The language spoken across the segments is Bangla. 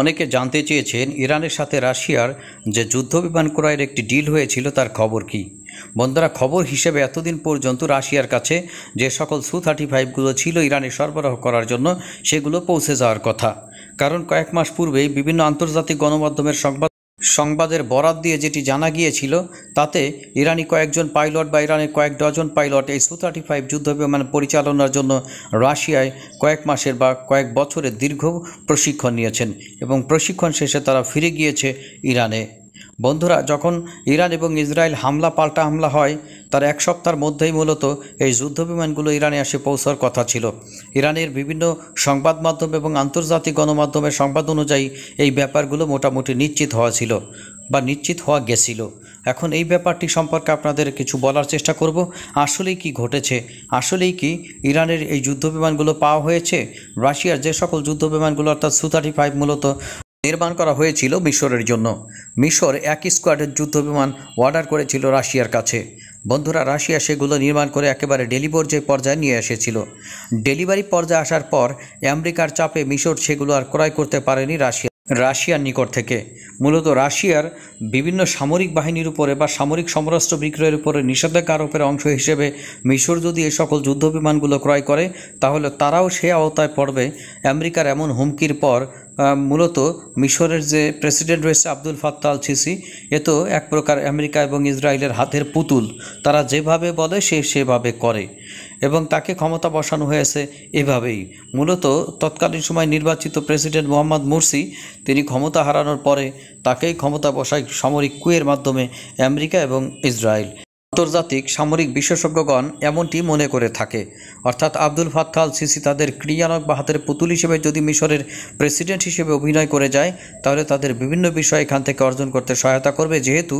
অনেকে জানতে চেয়েছেন ইরানের সাথে রাশিয়ার যে যুদ্ধ বিমান ক্রয়ের একটি ডিল হয়েছিল তার খবর কি বন্ধুরা খবর হিসেবে এতদিন পর্যন্ত রাশিয়ার কাছে যে সকল সু থার্টি ফাইভগুলো ছিল ইরানে সরবরাহ করার জন্য সেগুলো পৌঁছে যাওয়ার কথা কারণ কয়েক মাস পূর্বেই বিভিন্ন আন্তর্জাতিক গণমাধ্যমের সংবাদ সংবাদের বরাত দিয়ে যেটি জানা গিয়েছিল তাতে ইরানি কয়েকজন পাইলট বা ইরানের কয়েক ডজন পাইলট এই সু থার্টি ফাইভ যুদ্ধবিমান পরিচালনার জন্য রাশিয়ায় কয়েক মাসের বা কয়েক বছরের দীর্ঘ প্রশিক্ষণ নিয়েছেন এবং প্রশিক্ষণ শেষে তারা ফিরে গিয়েছে ইরানে বন্ধুরা যখন ইরান এবং ইসরায়েল হামলা পাল্টা হামলা হয় তার এক সপ্তাহের মধ্যেই মূলত এই যুদ্ধবিমানগুলো ইরানে এসে পৌঁছার কথা ছিল ইরানের বিভিন্ন সংবাদ মাধ্যম এবং আন্তর্জাতিক গণমাধ্যমের সংবাদ অনুযায়ী এই ব্যাপারগুলো মোটামুটি নিশ্চিত হওয়া ছিল বা নিশ্চিত হওয়া গেছিল এখন এই ব্যাপারটি সম্পর্কে আপনাদের কিছু বলার চেষ্টা করব আসলেই কি ঘটেছে আসলেই কি ইরানের এই যুদ্ধবিমানগুলো পাওয়া হয়েছে রাশিয়ার যে সকল যুদ্ধবিমানগুলো অর্থাৎ সু থার্টি ফাইভ মূলত নির্মাণ করা হয়েছিল মিশরের জন্য মিশর এক স্কোয়াডের যুদ্ধবিমান অর্ডার করেছিল রাশিয়ার কাছে বন্ধুরা রাশিয়া সেগুলো নির্মাণ করে একেবারে ডেলিভার যে পর্যায়ে নিয়ে এসেছিল ডেলিভারি পর্যায়ে আসার পর আমেরিকার চাপে মিশর সেগুলো আর ক্রয় করতে পারেনি রাশিয়া রাশিয়ার নিকট থেকে মূলত রাশিয়ার বিভিন্ন সামরিক বাহিনীর উপরে বা সামরিক সমরাস্ত্র বিক্রয়ের উপরে নিষেধাজ্ঞা আরোপের অংশ হিসেবে মিশর যদি এ সকল যুদ্ধবিমানগুলো ক্রয় করে তাহলে তারাও সে আওতায় পড়বে আমেরিকার এমন হুমকির পর মূলত মিশরের যে প্রেসিডেন্ট রয়েছে আব্দুল ফাত্তা আল সিসি এ তো এক প্রকার আমেরিকা এবং ইসরায়েলের হাতের পুতুল তারা যেভাবে বলে সে সেভাবে করে এবং তাকে ক্ষমতা বসানো হয়েছে এভাবেই মূলত তৎকালীন সময় নির্বাচিত প্রেসিডেন্ট মোহাম্মদ মুরসি তিনি ক্ষমতা হারানোর পরে তাকেই ক্ষমতা বসায় সামরিক কুয়ের মাধ্যমে আমেরিকা এবং ইসরায়েল আন্তর্জাতিক সামরিক বিশেষজ্ঞগণ এমনটি মনে করে থাকে অর্থাৎ আব্দুল ফাত্তাল সিসি তাদের ক্রিয়ানক বা হাতের পুতুল হিসেবে যদি মিশরের প্রেসিডেন্ট হিসেবে অভিনয় করে যায় তাহলে তাদের বিভিন্ন বিষয় এখান থেকে অর্জন করতে সহায়তা করবে যেহেতু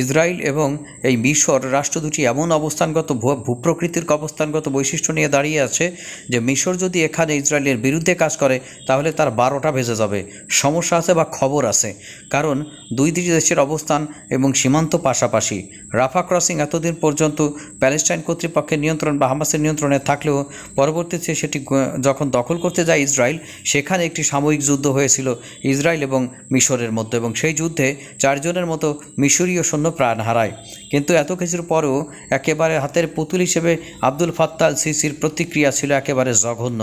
ইসরায়েল এবং এই মিশর রাষ্ট্র দুটি এমন অবস্থানগত ভূপ্রকৃতির অবস্থানগত বৈশিষ্ট্য নিয়ে দাঁড়িয়ে আছে যে মিশর যদি এখানে ইসরায়েলের বিরুদ্ধে কাজ করে তাহলে তার বারোটা ভেজে যাবে সমস্যা আছে বা খবর আছে কারণ দুই দুই দেশের অবস্থান এবং সীমান্ত পাশাপাশি রাফা ক্রসিং এতদিন পর্যন্ত প্যালেস্টাইন কর্তৃপক্ষের নিয়ন্ত্রণ বা হামাসের নিয়ন্ত্রণে থাকলেও পরবর্তীতে সেটি যখন দখল করতে যায় ইসরায়েল সেখানে একটি সাময়িক যুদ্ধ হয়েছিল ইসরায়েল এবং মিশরের মধ্যে এবং সেই যুদ্ধে চারজনের মতো মিশরীয় সৈন্য প্রাণ হারায় কিন্তু এত কিছুর পরও একেবারে হাতের পুতুল হিসেবে আব্দুল ফাত্তাল সিসির প্রতিক্রিয়া ছিল একেবারে জঘন্য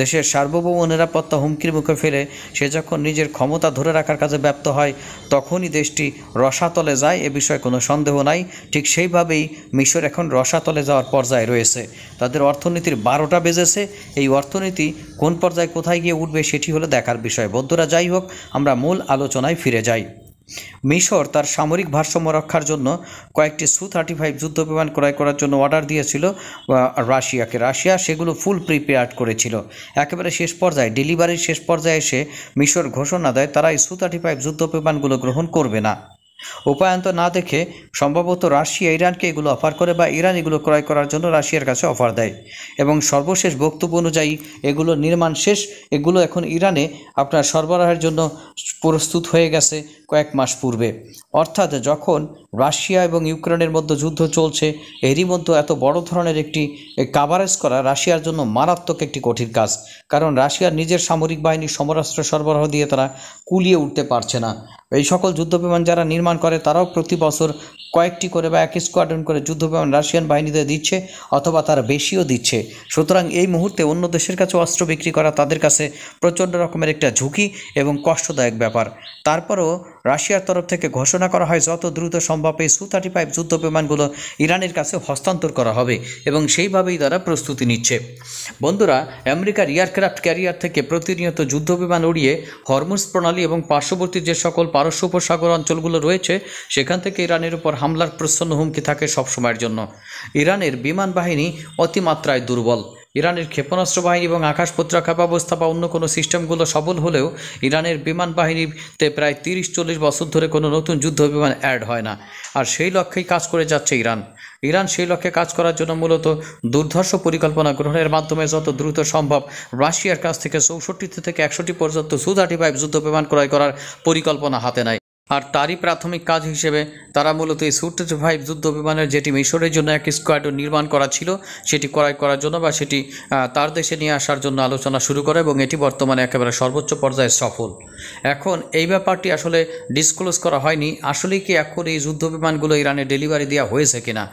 দেশের সার্বভৌম নিরাপত্তা হুমকির মুখে ফেলে সে যখন নিজের ক্ষমতা ধরে রাখার কাজে ব্যপ্ত হয় তখনই দেশটি রসাতলে যায় এ বিষয়ে কোনো সন্দেহ নাই ঠিক সেইভাবেই মিশর এখন রসাতলে যাওয়ার পর্যায়ে রয়েছে তাদের অর্থনীতির বারোটা বেজেছে এই অর্থনীতি কোন পর্যায়ে কোথায় গিয়ে উঠবে সেটি হলো দেখার বিষয় বৌদ্ধরা যাই হোক আমরা মূল আলোচনায় ফিরে যাই মিশর তার সামরিক ভারসাম্য রক্ষার জন্য কয়েকটি সু থার্টি ফাইভ বিমান ক্রয় করার জন্য অর্ডার দিয়েছিল রাশিয়াকে রাশিয়া সেগুলো ফুল প্রিপেয়ার্ড করেছিল একেবারে শেষ পর্যায়ে ডেলিভারির শেষ পর্যায়ে এসে মিশর ঘোষণা দেয় তারা এই সু থার্টি ফাইভ যুদ্ধ বিমানগুলো গ্রহণ করবে না উপায়ন্ত না দেখে সম্ভবত রাশিয়া ইরানকে এগুলো অফার করে বা ইরান এগুলো ক্রয় করার জন্য রাশিয়ার কাছে অফার দেয় এবং সর্বশেষ বক্তব্য অনুযায়ী এগুলো নির্মাণ শেষ এগুলো এখন ইরানে আপনার সরবরাহের জন্য প্রস্তুত হয়ে গেছে কয়েক মাস পূর্বে অর্থাৎ যখন রাশিয়া এবং ইউক্রেনের মধ্যে যুদ্ধ চলছে এরই মধ্যে এত বড় ধরনের একটি কাভারেজ করা রাশিয়ার জন্য মারাত্মক একটি কঠিন কাজ কারণ রাশিয়ার নিজের সামরিক বাহিনী সমরাস্ত্র সরবরাহ দিয়ে তারা কুলিয়ে উঠতে পারছে না এই সকল যুদ্ধ বিমান যারা নির্মাণ করে তারাও প্রতি বছর কয়েকটি করে বা এক স্কোয়াড্রন করে যুদ্ধ বিমান রাশিয়ান বাহিনীতে দিচ্ছে অথবা তার বেশিও দিচ্ছে সুতরাং এই মুহূর্তে অন্য দেশের কাছে অস্ত্র বিক্রি করা তাদের কাছে প্রচণ্ড রকমের একটা ঝুঁকি এবং কষ্টদায়ক ব্যাপার তারপরও রাশিয়ার তরফ থেকে ঘোষণা করা হয় যত দ্রুত সম্ভব এই সু থার্টি ফাইভ যুদ্ধ বিমানগুলো ইরানের কাছে হস্তান্তর করা হবে এবং সেইভাবেই তারা প্রস্তুতি নিচ্ছে বন্ধুরা আমেরিকার এয়ারক্রাফট ক্যারিয়ার থেকে প্রতিনিয়ত যুদ্ধ বিমান উড়িয়ে হরমুজ প্রণালী এবং পার্শ্ববর্তী যে সকল পারস্য উপসাগর অঞ্চলগুলো রয়েছে সেখান থেকে ইরানের উপর হামলার প্রচ্ছন্ন হুমকি থাকে সবসময়ের জন্য ইরানের বিমান বাহিনী অতিমাত্রায় দুর্বল ইরানের ক্ষেপণাস্ত্র বাহিনী এবং আকাশ প্রতিরক্ষা ব্যবস্থা বা অন্য কোনো সিস্টেমগুলো সবল হলেও ইরানের বিমান বাহিনীতে প্রায় তিরিশ চল্লিশ বছর ধরে কোনো নতুন যুদ্ধ বিমান অ্যাড হয় না আর সেই লক্ষ্যেই কাজ করে যাচ্ছে ইরান ইরান সেই লক্ষ্যে কাজ করার জন্য মূলত দুর্ধর্ষ পরিকল্পনা গ্রহণের মাধ্যমে যত দ্রুত সম্ভব রাশিয়ার কাছ থেকে চৌষট্টিতে থেকে একষট্টি পর্যন্ত সু থার্টি ফাইভ যুদ্ধ বিমান ক্রয় করার পরিকল্পনা হাতে নেয় আর তারই প্রাথমিক কাজ হিসেবে তারা মূলত এই সুট ফাইভ যুদ্ধ বিমানের যেটি মিশরের জন্য একটি স্কোয়াডন নির্মাণ করা ছিল সেটি ক্রয় করার জন্য বা সেটি তার দেশে নিয়ে আসার জন্য আলোচনা শুরু করে এবং এটি বর্তমানে একেবারে সর্বোচ্চ পর্যায়ে সফল এখন এই ব্যাপারটি আসলে ডিসক্লোজ করা হয়নি আসলে কি এখন এই যুদ্ধ বিমানগুলো ইরানে ডেলিভারি দেওয়া হয়েছে কিনা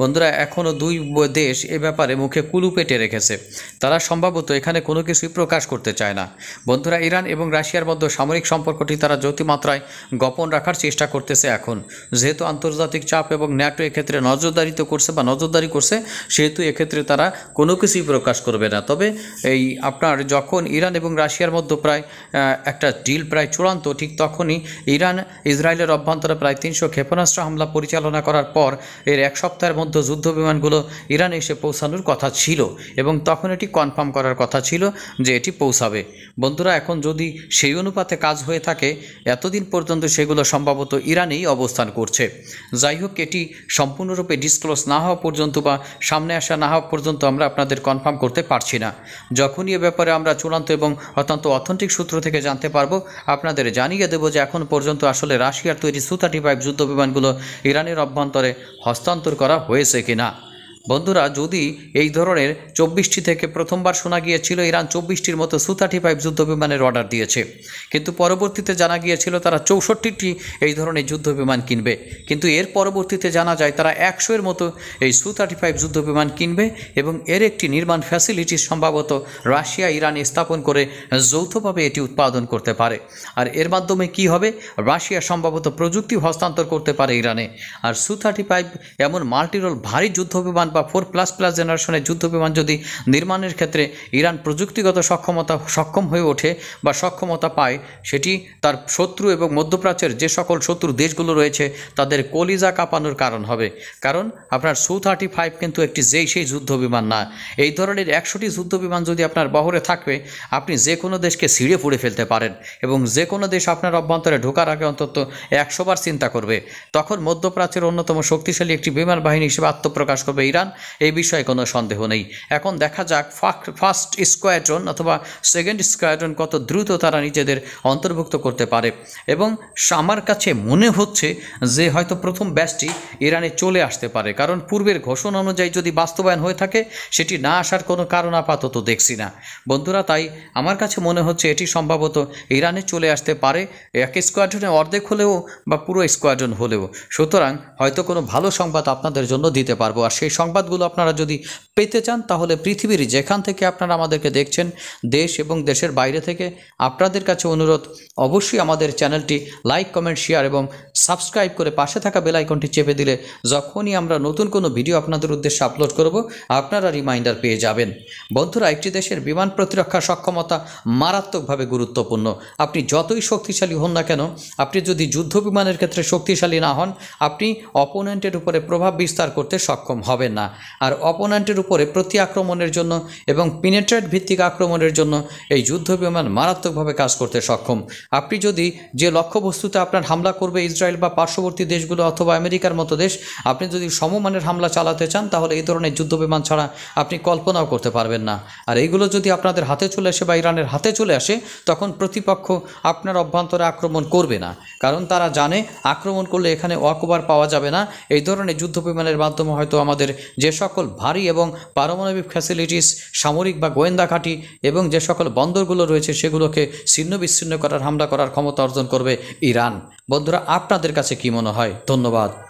বন্ধুরা এখনও দুই দেশ এ ব্যাপারে মুখে কুলু পেটে রেখেছে তারা সম্ভবত এখানে কোনো কিছুই প্রকাশ করতে চায় না বন্ধুরা ইরান এবং রাশিয়ার মধ্যে সামরিক সম্পর্কটি তারা যতিমাত্রায় গপ গোপন রাখার চেষ্টা করতেছে এখন যেহেতু আন্তর্জাতিক চাপ এবং ন্যাটো এক্ষেত্রে নজরদারি তো করছে বা নজরদারি করছে সেহেতু এক্ষেত্রে তারা কোনো কিছুই প্রকাশ করবে না তবে এই আপনার যখন ইরান এবং রাশিয়ার মধ্যে প্রায় একটা ডিল প্রায় চূড়ান্ত ঠিক তখনই ইরান ইসরায়েলের অভ্যন্তরে প্রায় তিনশো ক্ষেপণাস্ত্র হামলা পরিচালনা করার পর এর এক সপ্তাহের মধ্যে যুদ্ধ বিমানগুলো ইরানে এসে পৌঁছানোর কথা ছিল এবং তখন এটি কনফার্ম করার কথা ছিল যে এটি পৌঁছাবে বন্ধুরা এখন যদি সেই অনুপাতে কাজ হয়ে থাকে এতদিন পর্যন্ত সেগুলো যেগুলো সম্ভবত ইরানেই অবস্থান করছে যাই হোক এটি সম্পূর্ণরূপে ডিসক্লোজ না হওয়া পর্যন্ত বা সামনে আসা না হওয়া পর্যন্ত আমরা আপনাদের কনফার্ম করতে পারছি না যখনই এ ব্যাপারে আমরা চূড়ান্ত এবং অত্যন্ত অথেন্টিক সূত্র থেকে জানতে পারবো আপনাদের জানিয়ে দেবো যে এখন পর্যন্ত আসলে রাশিয়ার তৈরি সু থার্টি ফাইভ যুদ্ধ বিমানগুলো ইরানের অভ্যন্তরে হস্তান্তর করা হয়েছে কিনা বন্ধুরা যদি এই ধরনের চব্বিশটি থেকে প্রথমবার শোনা গিয়েছিল ইরান চব্বিশটির মতো সু থার্টি ফাইভ বিমানের অর্ডার দিয়েছে কিন্তু পরবর্তীতে জানা গিয়েছিল তারা চৌষট্টিটি এই ধরনের যুদ্ধ বিমান কিনবে কিন্তু এর পরবর্তীতে জানা যায় তারা একশো এর মতো এই সু থার্টি ফাইভ যুদ্ধ বিমান কিনবে এবং এর একটি নির্মাণ ফ্যাসিলিটি সম্ভবত রাশিয়া ইরান স্থাপন করে যৌথভাবে এটি উৎপাদন করতে পারে আর এর মাধ্যমে কি হবে রাশিয়া সম্ভবত প্রযুক্তি হস্তান্তর করতে পারে ইরানে আর সু থার্টি ফাইভ এমন মাল্টিরোল ভারী যুদ্ধ বিমান বা ফোর প্লাস প্লাস জেনারেশনের যুদ্ধ বিমান যদি নির্মাণের ক্ষেত্রে ইরান প্রযুক্তিগত সক্ষমতা সক্ষম হয়ে ওঠে বা সক্ষমতা পায় সেটি তার শত্রু এবং মধ্যপ্রাচ্যের যে সকল শত্রু দেশগুলো রয়েছে তাদের কলিজা কাঁপানোর কারণ হবে কারণ আপনার সু থার্টি ফাইভ কিন্তু একটি যেই সেই যুদ্ধ বিমান না এই ধরনের একশোটি যুদ্ধ বিমান যদি আপনার বহরে থাকবে আপনি যে কোনো দেশকে ছিঁড়ে পড়ে ফেলতে পারেন এবং যে কোনো দেশ আপনার অভ্যন্তরে ঢোকার আগে অন্তত একশোবার চিন্তা করবে তখন মধ্যপ্রাচ্যের অন্যতম শক্তিশালী একটি বিমান বাহিনী হিসেবে আত্মপ্রকাশ করবে ইরান চান এই বিষয়ে কোনো সন্দেহ নেই এখন দেখা যাক ফার্স্ট স্কোয়াড্রন অথবা সেকেন্ড স্কোয়াড্রন কত দ্রুত তারা নিজেদের অন্তর্ভুক্ত করতে পারে এবং আমার কাছে মনে হচ্ছে যে হয়তো প্রথম ব্যাচটি ইরানে চলে আসতে পারে কারণ পূর্বের ঘোষণা অনুযায়ী যদি বাস্তবায়ন হয়ে থাকে সেটি না আসার কোনো কারণ আপাতত দেখছি না বন্ধুরা তাই আমার কাছে মনে হচ্ছে এটি সম্ভবত ইরানে চলে আসতে পারে এক স্কোয়াড্রনে অর্ধেক হলেও বা পুরো স্কোয়াড্রন হলেও সুতরাং হয়তো কোনো ভালো সংবাদ আপনাদের জন্য দিতে পারবো আর সেই সংবাদ সংবাদগুলো আপনারা যদি পেতে চান তাহলে পৃথিবীর যেখান থেকে আপনারা আমাদেরকে দেখছেন দেশ এবং দেশের বাইরে থেকে আপনাদের কাছে অনুরোধ অবশ্যই আমাদের চ্যানেলটি লাইক কমেন্ট শেয়ার এবং সাবস্ক্রাইব করে পাশে থাকা বেল আইকনটি চেপে দিলে যখনই আমরা নতুন কোনো ভিডিও আপনাদের উদ্দেশ্যে আপলোড করব আপনারা রিমাইন্ডার পেয়ে যাবেন বন্ধুরা একটি দেশের বিমান প্রতিরক্ষা সক্ষমতা মারাত্মকভাবে গুরুত্বপূর্ণ আপনি যতই শক্তিশালী হন না কেন আপনি যদি যুদ্ধ বিমানের ক্ষেত্রে শক্তিশালী না হন আপনি অপোনেন্টের উপরে প্রভাব বিস্তার করতে সক্ষম হবেন না না আর অপোনেন্টের উপরে প্রতি আক্রমণের জন্য এবং পিনেট্রেট ভিত্তিক আক্রমণের জন্য এই যুদ্ধ বিমান মারাত্মকভাবে কাজ করতে সক্ষম আপনি যদি যে লক্ষ্যবস্তুতে আপনার হামলা করবে ইসরায়েল বা পার্শ্ববর্তী দেশগুলো অথবা আমেরিকার মতো দেশ আপনি যদি সমমানের হামলা চালাতে চান তাহলে এই ধরনের যুদ্ধ বিমান ছাড়া আপনি কল্পনাও করতে পারবেন না আর এইগুলো যদি আপনাদের হাতে চলে আসে বা ইরানের হাতে চলে আসে তখন প্রতিপক্ষ আপনার অভ্যন্তরে আক্রমণ করবে না কারণ তারা জানে আক্রমণ করলে এখানে ওয়াকোবার পাওয়া যাবে না এই ধরনের যুদ্ধ বিমানের মাধ্যমে হয়তো আমাদের যে সকল ভারী এবং পারমাণবিক ফ্যাসিলিটিস সামরিক বা গোয়েন্দা ঘাঁটি এবং যে সকল বন্দরগুলো রয়েছে সেগুলোকে ছিন্ন বিচ্ছিন্ন করার হামলা করার ক্ষমতা অর্জন করবে ইরান বন্ধুরা আপনাদের কাছে কি মনে হয় ধন্যবাদ